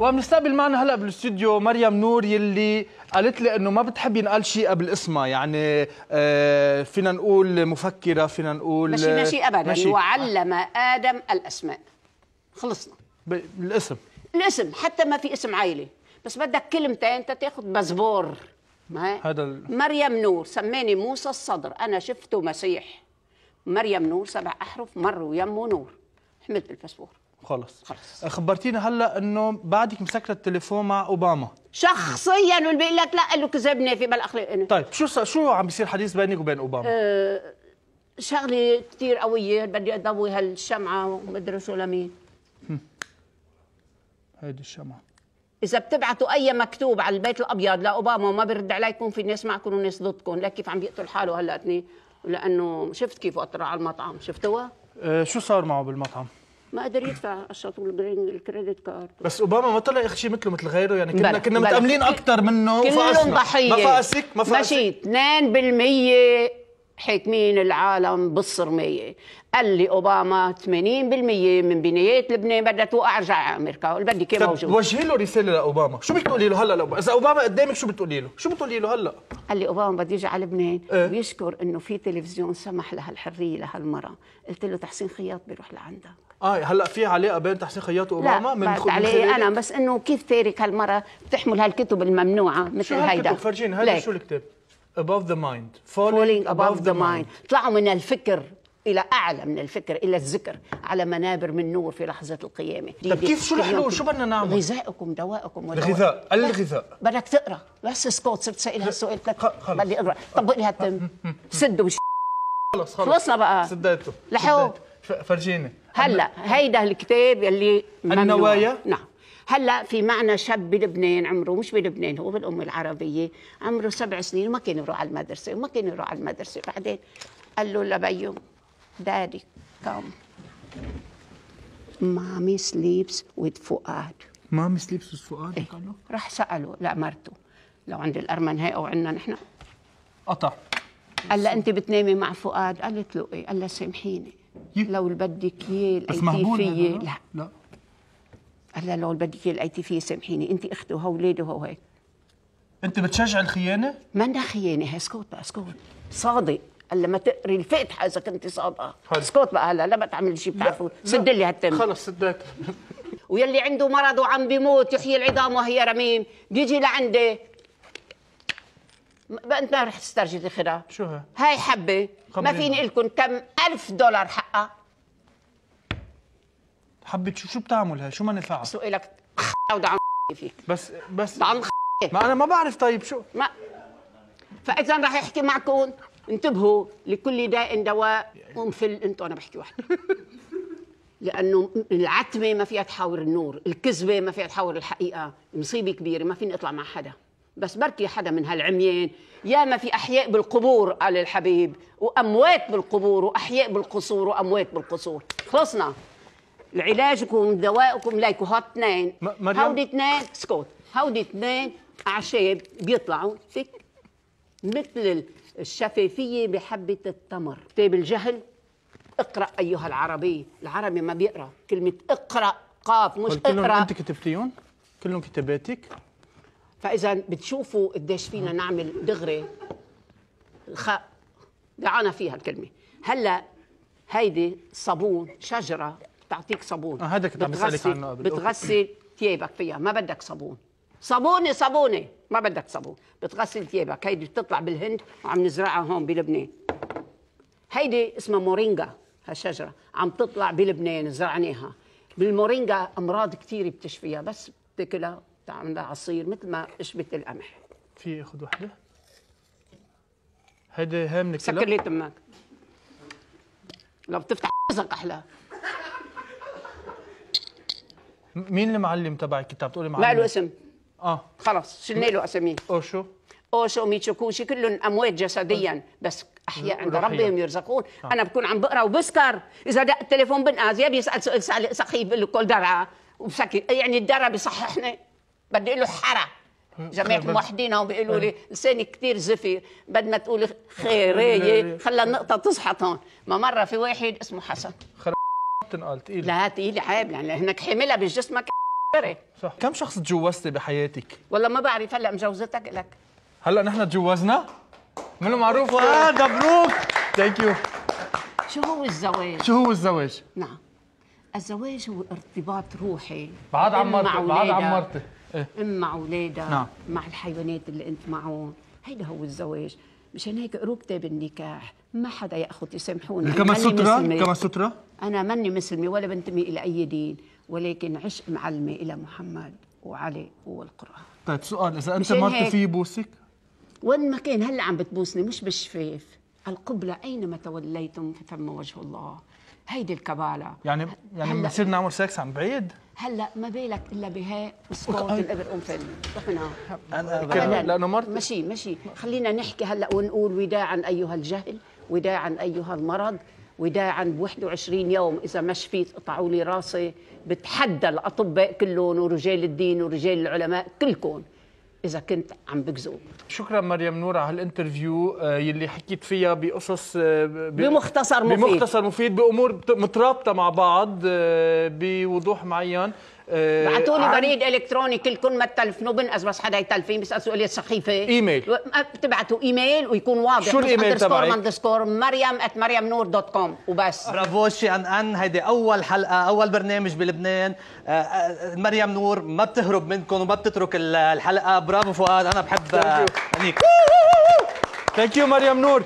وبنستقبل معنا هلا بالاستوديو مريم نور يلي قالت لي انه ما بتحب ينقال شيء قبل اسمها يعني آه، فينا نقول مفكره فينا نقول ماشي ماشي ابدا ماشي. وعلم ادم الاسماء خلصنا الاسم الاسم حتى ما في اسم عائله بس بدك كلمتين انت تاخذ بزبور ما هذا ال... مريم نور سماني موسى الصدر انا شفته مسيح مريم نور سبع احرف مر ويمه نور حملت الباسبور خلص خلص خبرتينا هلا انه بعدك مسكره التليفون مع اوباما شخصيا واللي بيقول لك لا قال له كذبني في بالاخلاق انا طيب شو شو عم بيصير حديث بينك وبين اوباما؟ أه شغله كثير قويه بدي اضوي هالشمعه ومدري شو لمين هيدي الشمعه إذا بتبعتوا أي مكتوب على البيت الأبيض لأوباما وما برد عليكم في ناس معكم وناس ضدكم، لك كيف عم بيقتل حاله هلا لأنه شفت كيف وقت على المطعم، شفتوها؟ أه شو صار معه بالمطعم؟ ما قدر يدفع قشطه الكريدت كارد بس اوباما ما طلع يخشي شيء مثله مثل غيره يعني كنا كنا متاملين اكثر منه كلهم ضحيه ما فاسك ما فقسك ماشي 2% حاكمين العالم بالصرمية قال لي أوباما 80% من بنايات لبنان بدها توقع رجع أمريكا اللي بدي كان موجود وجهي له رسالة لأوباما شو بتقولي له هلا لأوباما إذا أوباما قدامك شو بتقولي له شو بتقولي له هلا قال لي أوباما بده يجي على لبنان إيه؟ ويشكر إنه في تلفزيون سمح لها الحرية لهالمرة قلت له تحسين خياط بيروح لعندك اه هلا في علاقه بين تحسين خياط واوباما من خ... عليه انا بس انه كيف تارك هالمره بتحمل هالكتب الممنوعه مثل هيدا فرجيني هذا شو الكتاب above the mind falling, falling above, above the mind, mind. طلعوا من الفكر الى اعلى من الفكر الى الذكر على منابر من نور في لحظه القيامه طيب كيف شو الحلول شو بدنا نعمل غذائكم دوائكم ودواء. الغذاء الغذاء بدك تقرا بس سكوت صرت سائل هالسؤال بدي اقرا طب لي هالتم سدوا خلص خلص خلصنا بقى سديته لحقوا فرجيني هلا هيدا الكتاب يلي النوايا نعم هلا في معنا شاب بلبنان عمره مش بلبنان هو بالأم العربية عمره سبع سنين وما كان يروح على المدرسة وما كان يروح على المدرسة بعدين قال له لبيو دادي كم مامي سليبس ويز فؤاد مامي سليبس ويز فؤاد إيه. راح سأله لمرته لو عند الأرمن هي أو عندنا نحن قطع قال لها أنت بتنامي مع فؤاد قالت له إيه قال لها سامحيني لو بدك اياه الايتيفيه لا لا هلا لو بدك اياه الايتيفيه سامحيني انت اخته وهولاده وهو هيك انت بتشجع الخيانه؟ منا خيانه هي اسكت بقى اسكت صادق هلا ما تقري الفاتحه اذا كنت صادقه اسكت بقى هلا لا ما تعمل شيء بتعرفوا سد لي هالتم خلص سديت ويلي عنده مرض وعم بيموت يحيي العظام وهي رميم بيجي لعندي بقى انت رح تسترجي تاخذها شو هاي حبه ما فيني لكم كم ألف دولار حقها حبه شو شو بتعمل هاي؟ شو ما نفعها؟ سؤالك دعم فيك بس بس دعم ما انا ما بعرف طيب شو ما فاذا رح احكي معكم انتبهوا لكل داء دواء ومفل انتم انا بحكي وحدي لانه العتمه ما فيها تحاور النور، الكذبه ما فيها تحاور الحقيقه، مصيبه كبيره ما فيني اطلع مع حدا بس بركي حدا من هالعميان ياما في احياء بالقبور قال الحبيب واموات بالقبور واحياء بالقصور واموات بالقصور خلصنا العلاجكم دوائكم ليكو هات اثنين هودي اثنين سكوت هودي اثنين اعشاب بيطلعوا تك مثل الشفافيه بحبه التمر كتاب طيب الجهل اقرا ايها العربي العربي ما بيقرا كلمه اقرا قاف مش اقرا انت كتبتيهم كلهم كتاباتك فاذا بتشوفوا قديش فينا نعمل دغري الخاء دعانا فيها الكلمه هلا هيدي صابون شجره بتعطيك صابون آه هذا كنت عم بسالك عنه قبل بتغسل ثيابك فيها ما بدك صابون صابونه صابونه ما بدك صابون بتغسل ثيابك هيدي بتطلع بالهند وعم نزرعها هون بلبنان هيدي اسمها مورينجا هالشجره عم تطلع بلبنان زرعناها بالمورينجا امراض كثيره بتشفيها بس بتاكلها تعملها عصير مثل ما شبت القمح في اخذ وحده هيدي هامنك سكر لي تمك لو بتفتح رزق احلى مين المعلم تبعك كنت عم تقولي معلم؟ ما له اسم اه خلص شلنا له اساميه اوشو اوشو ميتشوكوشي كلهم اموات جسديا بس احياء عند ربهم يرزقون آه. انا بكون عم بقرا وبسكر اذا دق التليفون بنقاز يا بيسال سؤال سخيف بقول له كل درعه وبسكت يعني الدرع بصححني بدي له حرى جماعة الموحدين هون بيقولوا آه. لي لساني كثير زفير بدنا ما تقول خيرية خلى النقطة تزحط هون ما مرة في واحد اسمه حسن خرب بتنقال تقيلة لا تقيلة عيب يعني هناك حاملها بجسمك صح كم شخص تجوزتي بحياتك؟ والله ما بعرف هلا مجوزتك لك هلا نحن تجوزنا؟ منو معروف اه مبروك ثانك يو شو هو الزواج؟ شو هو الزواج؟ نعم الزواج هو ارتباط روحي بعد عن مرتي بعد عن مرتي إيه؟ ام مع اولادها نعم. مع الحيوانات اللي انت معهم هيدا هو الزواج مشان هيك كتاب بالنكاح ما حدا ياخذ يسامحوني إيه، كما سترة كما سترة انا ماني مسلمه ولا بنتمي الى اي دين ولكن عشق معلمه الى محمد وعلي والقران طيب سؤال اذا انت مرت في بوسك وين ما كان هلا عم بتبوسني مش بالشفاف القبلة أينما توليتم فثم وجه الله هيدي الكبالة يعني يعني بنصير نعمل سكس عن بعيد؟ هلا ما بالك الا بها سبورت الابر ام فن رحنا انا لانه مرت ماشي ماشي خلينا نحكي هلا ونقول وداعا ايها الجهل وداعا ايها المرض وداعا ب 21 يوم اذا ما شفيت قطعوا لي راسي بتحدى الاطباء كلهم ورجال الدين ورجال العلماء كلكم اذا كنت عم بكذب شكرا مريم نور على هالانترفيو آه، يلي حكيت فيها بقصص آه، بمختصر مفيد بمختصر مفيد بامور مترابطه مع بعض آه، بوضوح معين آه، بعثوا لي بريد الكتروني كلكم ما تلفنوا بنقص بس حدا يتلفين بيسال سؤاليه السخيفة ايميل بتبعتوا ايميل ويكون واضح شو الايميل تبعك؟ اندرسكور مريم ات مريم نور دوت كوم وبس برافو شي ان ان هيدي اول حلقه اول برنامج بلبنان آه، آه، مريم نور ما بتهرب منكم وما بتترك الحلقه برافو فؤاد انا بحب ثانك يو مريم نور